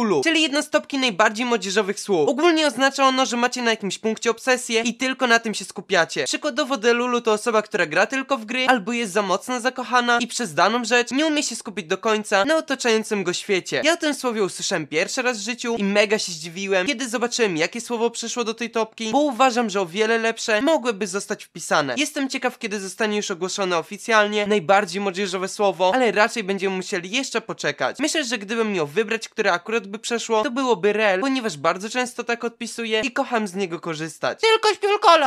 Cthulhu, czyli jedno z topki najbardziej młodzieżowych słów. Ogólnie oznacza ono, że macie na jakimś punkcie obsesję i tylko na tym się skupiacie. Przykładowo Delulu to osoba, która gra tylko w gry, albo jest za mocno zakochana i przez daną rzecz nie umie się skupić do końca na otaczającym go świecie. Ja o tym słowie usłyszałem pierwszy raz w życiu i mega się zdziwiłem, kiedy zobaczyłem jakie słowo przyszło do tej topki, bo uważam, że o wiele lepsze mogłyby zostać wpisane. Jestem ciekaw, kiedy zostanie już ogłoszone oficjalnie, najbardziej młodzieżowe słowo, ale raczej będziemy musieli jeszcze poczekać. Myślę, że gdybym miał wybrać, które akurat by przeszło, to byłoby rel, ponieważ bardzo często tak odpisuję i kocham z niego korzystać. Tylko śpiulkolat!